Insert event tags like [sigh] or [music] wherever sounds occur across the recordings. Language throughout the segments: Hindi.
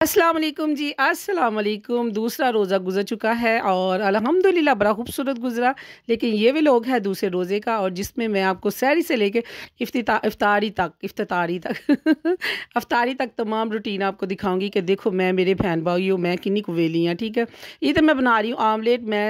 असलकम जी असलम दूसरा रोज़ा गुजर चुका है और अल्हम्दुलिल्लाह बड़ा खूबसूरत गुजरा लेकिन ये भी लोग है दूसरे रोज़े का और जिसमें मैं आपको सैरी से लेके इफ्तारी तक इफ्तारी तक [laughs] अफ्तारी तक तमाम रूटीन आपको दिखाऊंगी कि देखो मैं मेरे बहन भाई हूँ मैं किन्नी हैं ठीक है ये तो मैं बना रही हूँ आमलेट मैं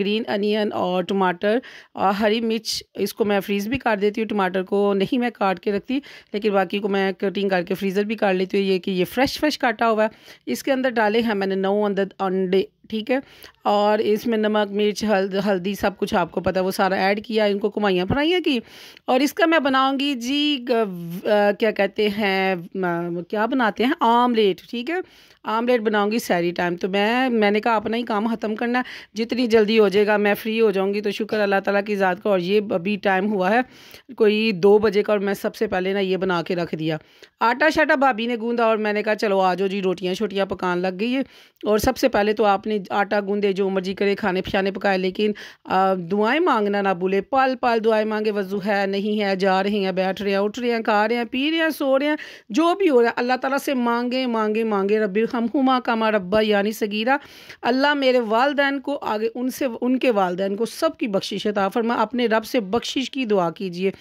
ग्रीन अनियन और टमाटर और हरी मिर्च इसको मैं फ्रीज़ भी काट देती हूँ टमाटर को नहीं मैं काट के रखती लेकिन बाकी को मैं कटिंग करके फ्रीज़र भी काट लेती हूँ ये कि ये फ्रेश फ्रेश काट आटा हुआ है इसके अंदर डाले हैं मैंने नौ अंदर अंडे ठीक है और इसमें नमक मिर्च हल्द हल्दी सब कुछ आपको पता है वो सारा ऐड किया इनको कुमाइयाँ फ्राइयाँ की और इसका मैं बनाऊंगी जी ग, आ, क्या कहते हैं क्या बनाते हैं आमलेट ठीक है आमलेट बनाऊंगी सारी टाइम तो मैं मैंने कहा अपना ही काम ख़त्म करना जितनी जल्दी हो जाएगा मैं फ्री हो जाऊंगी तो शुक्र अल्लाह ताला की ज़्यादा का और ये अभी टाइम हुआ है कोई दो बजे का और मैं सबसे पहले ना ये बना के रख दिया आटा शाटा भाभी ने गूंदा और मैंने कहा चलो आ जाओ जी रोटियाँ शोटियाँ पकान लग गई है और सबसे पहले तो आपने अपने आटा गूंदे जो मर्जी करे खाने पिछाने पकाए लेकिन दुआएं मांगना ना भूले पल पाल दुआएं मांगे वजू है नहीं है जा रहे हैं बैठ रहे हैं उठ रहे हैं खा रहे हैं पी रहे हैं सो रहे हैं जो भी हो रहा है अल्लाह ताला से मांगे मांगे मांगे रबी हम हुमा कामा रब्बा यानी सगीरा अल्लाह मेरे वालदेन को आगे उनसे उनके वालदेन को सबकी बख्शिश है फरमा अपने रब से बख्शिश की दुआ कीजिए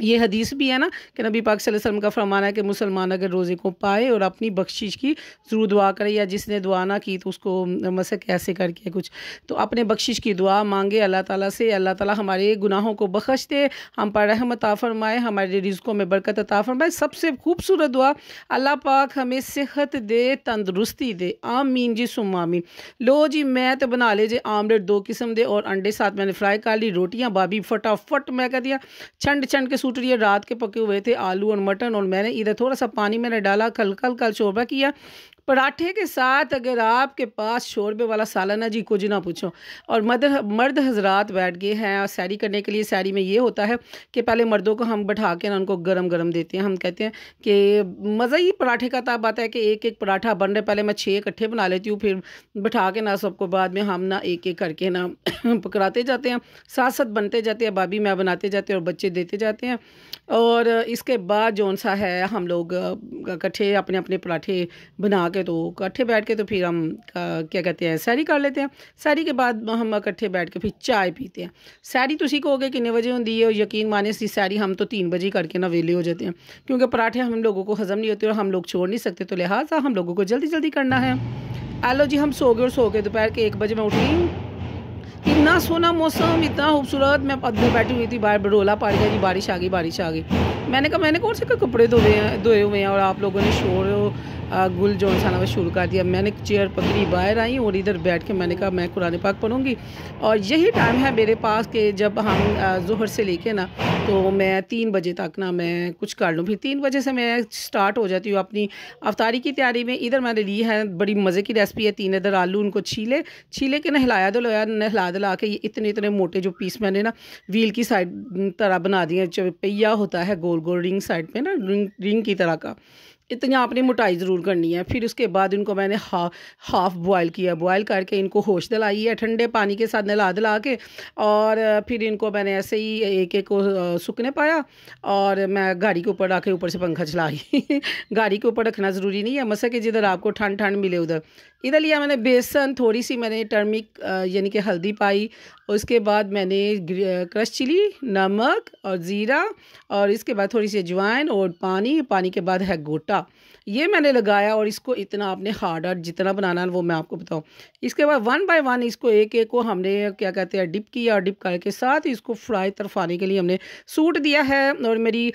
ये हदीस भी है ना कि नबी पाक वसल्लम का फरमाना है कि मुसलमान अगर रोज़े को पाए और अपनी बख्शिश की ज़रूर दुआ करे या जिसने दुआ ना की तो उसको मसक ऐसे करके कुछ तो अपने बख्शिश की दुआ मांगे अल्लाह ताला से अल्लाह ताला हमारे गुनाहों को बख्श दे हम पर रहम अता फरमाए हमारे रिज़कों में बरकत अता फरमाए सबसे खूबसूरत दुआ अल्लाह पाक हमें सेहत दे तंदरुस्ती दे आमीन जी सुम आमीन लो जी मैं तो बना ले जे आमलेट दो किस्म दे और अंडे साथ मैंने फ्राई कर ली रोटियाँ भाभी फटाफट मैं कह दिया छंड छंड के सूट ये रात के पके हुए थे आलू और मटन और मैंने इधर थोड़ा सा पानी मैंने डाला कल कल कल शोरबा किया पराठे के साथ अगर आपके पास शोरबे वाला सालाना जी कुछ ना पूछो और मर्द मर्द हजरात बैठ गए हैं और सैरी करने के लिए सैरी में ये होता है कि पहले मर्दों को हम बैठा के ना उनको गरम गरम देते हैं हम कहते हैं कि मज़ा ही पराठे का तब तो आता है कि एक एक पराठा बन रहे पहले मैं छः इकट्ठे बना लेती हूँ फिर बैठा के ना सबको बाद में हम ना एक एक करके ना [clears throat] पकड़ाते जाते हैं साथ साथ बनते जाते हैं भाभी मैं बनाते जाते हैं और बच्चे देते जाते हैं और इसके बाद जौन सा है हम लोग इकट्ठे अपने अपने पराठे बना के के तो इकट्ठे बैठ के तो फिर हम क्या कहते हैं सैरी कर लेते हैं सैरी के बाद हम इकट्ठे बैठ के फिर चाय पीते हैं सैरी तुम्हें तो कहोगे किन्ने बजे होंगी है और यकीन माने सी सैरी हम तो तीन बजे करके ना वेले हो जाते हैं क्योंकि पराठे हम लोगों को हज़म नहीं होते और हम लोग छोड़ नहीं सकते तो लिहाजा हम लोगों को जल्दी जल्दी करना है आलो जी हम सो गए और सो गए दोपहर के एक बजे में उठी इतना सोना मौसम इतना खूबसूरत मैं अंदर बैठी हुई थी बाहर बरोला पड़ गया जी बारिश आ गई बारिश आ गई मैंने कहा मैंने कौन से कपड़े धोए हैं धोए हुए हैं और आप लोगों ने शोर गुल जो इंसाना शुरू कर दिया मैंने चेयर पकड़ी बाहर आई और इधर बैठ के मैंने कहा मैं कुरान पाक पढ़ूँगी और यही टाइम है मेरे पास कि जब हम जहर से लेके ना तो मैं तीन बजे तक ना मैं कुछ कर लूँ फिर तीन बजे से मैं स्टार्ट हो जाती हूँ अपनी अवतारी की तैयारी में इधर मैंने ली है बड़ी मज़े की रेसिपी है तीन इधर आलू उनको छीले छीले के नहलाया दिलोया तो नहला दिला के ये इतने इतने मोटे जो पीस मैंने ना व्हील की साइड तरह बना दिए जो पहिया होता है गोल गोल रिंग साइड पर ना रिंग रिंग की तरह का इतना आपने मोटाई ज़रूर करनी है फिर उसके बाद इनको मैंने हा, हाफ बॉयल किया बॉयल करके इनको होश दिलाई है ठंडे पानी के साथ नला दिला के और फिर इनको मैंने ऐसे ही एक एक को सूखने पाया और मैं गाड़ी के ऊपर रख ऊपर से पंखा चलाई [laughs] गाड़ी के ऊपर रखना ज़रूरी नहीं है मसे कि जिधर आपको ठंड ठंड मिले उधर इधर लिया मैंने बेसन थोड़ी सी मैंने टर्मिक यानी कि हल्दी पाई उसके बाद मैंने क्रश चिली नमक और ज़ीरा और इसके बाद थोड़ी सी अजवाइन और पानी पानी के बाद है गोटा ये मैंने लगाया और इसको इतना आपने हार्ड आर्ड जितना बनाना है वो मैं आपको बताऊँ इसके बाद वन बाय वन इसको एक एक को हमने क्या कहते हैं डिप किया और डिप करके साथ ही इसको फ्राई तरफाने के लिए हमने सूट दिया है और मेरी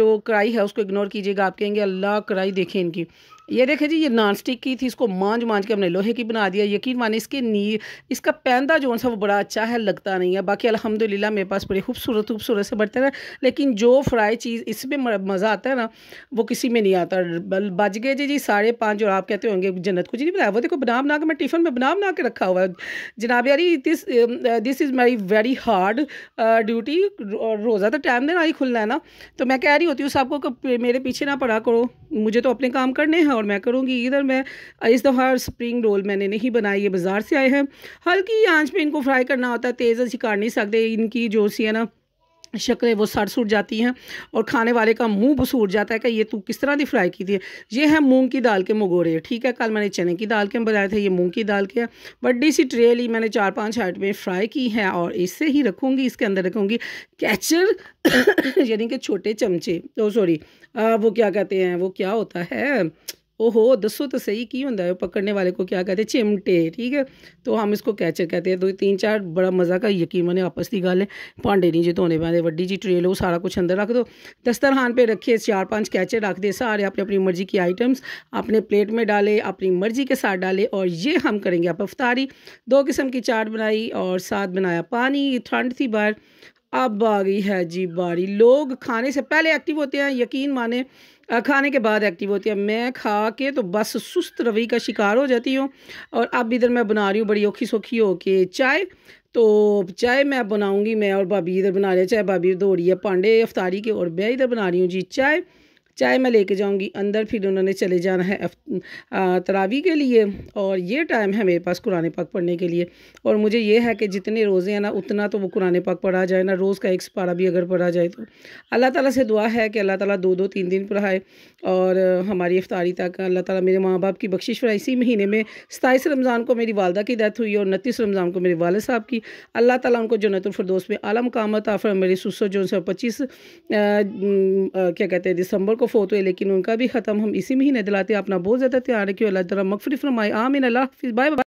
जो कढ़ाई है उसको इग्नोर कीजिएगा आप कहेंगे अल्लाह कढ़ाई देखें इनकी ये देखे जी ये नॉन स्टिक की थी इसको मांझ मांझ के हमने लोहे की बना दिया यकीन माने इसके नी इसका पैंदा जो है वो बड़ा अच्छा है लगता नहीं है बाकी अलहमदिल्ला मेरे पास बड़े खूबसूरत खूबसूरत से बर्तन है लेकिन जो फ्राई चीज़ इसमें मज़ा आता है ना वो किसी में नहीं आता बज गए जी जी साढ़े पाँच और आप कहते होंगे जन्नत कुछ नहीं बनाया वो देखो बना बना के मैं टिफ़िन में बना बना के रखा हुआ है जनाब यारी this this is my very hard duty रोज़ा तो टाइम देना ही खुलना है ना तो मैं कह रही होती हूँ सबको मेरे पीछे ना पड़ा करो मुझे तो अपने काम करने हैं और मैं करूँगी इधर मैं इस दफ़ा स्प्रिंग रोल मैंने नहीं बनाई ये बाज़ार से आए हैं हल्की आँच पर इनको फ्राई करना होता है तेज़ अच्छी काट नहीं सकते इनकी जो सी है ना शक्लें वो सड़ सूट जाती हैं और खाने वाले का मुंह बसूट जाता है कि ये तू किस तरह की फ्राई की थी ये है मूंग की दाल के मगोरे ठीक है कल मैंने चने की दाल के बनाए थे ये मूंग की दाल के बड़ी सी ट्रे ली मैंने चार पांच हाइट में फ्राई की है और इससे ही रखूँगी इसके अंदर रखूँगी कैचर [coughs] यानी कि छोटे चमचे तो सॉरी वो क्या कहते हैं वो क्या होता है ओहो दसो तो सही की होंगे पकड़ने वाले को क्या कहते हैं चिमटे ठीक है तो हम इसको कैचर कहते हैं दो तीन चार बड़ा मज़ा का यकीन मैंने आपस की गल है भांडे नहीं जो धोने पाते व्डी जी ट्रेल हो सारा कुछ अंदर रख दो दस्तरखान पे रखिए चार पांच कैचर रख दे सारे अपनी अपनी मर्ज़ी की आइटम्स अपने प्लेट में डाले अपनी मर्ज़ी के साथ डाले और ये हम करेंगे आप अफ्तारी दो किस्म की चाट बनाई और साथ बनाया पानी ठंड थी बाहर अब आ गई है जी बारी लोग खाने से पहले एक्टिव होते हैं यकीन माने खाने के बाद एक्टिव होती है मैं खा के तो बस सुस्त रवि का शिकार हो जाती हूँ और अब इधर मैं बना रही हूँ बड़ी औखी सौखी हो के चाय तो चाय मैं बनाऊँगी मैं और भाभी इधर बना रही है चाय भाभी दौड़ी रही है पांडे अफ्तारी के और मैं इधर बना रही हूँ जी चाय चाय मैं लेके जाऊँगी अंदर फिर उन्होंने चले जाना है तरावी के लिए और ये टाइम है मेरे पास कुरान पाक पढ़ने के लिए और मुझे ये है कि जितने रोज़े हैं ना उतना तो वो कुरान पाक पढ़ा जाए ना रोज़ का एक सपारा भी अगर पढ़ा जाए तो अल्लाह ताला से दुआ है कि अल्लाह ताला दो दो तीन दिन पढ़ाए और हमारी इफ्तारी तक अल्लाह ताली मेरे माँ बाप की बख्शिश फराई इसी महीने में सताईस रमज़ान को मेरी वालदा की डेथ हुई और उनतीस रमज़ान को मेरे वाल साहब की अल्लाह ताली उनको जन्तुलफरदोस में आलम कामत आफर मेरे सुसो जो पच्चीस क्या कहते हैं दिसंबर को खौफ हो तो है लेकिन उनका भी ख़त्म हम इसी में ही नहीं दिलाते अपना बहुत ज़्यादा ध्यान रखियो अल्लाह तला मकफरी फरमाए आमिन अल्लाह बाय बाय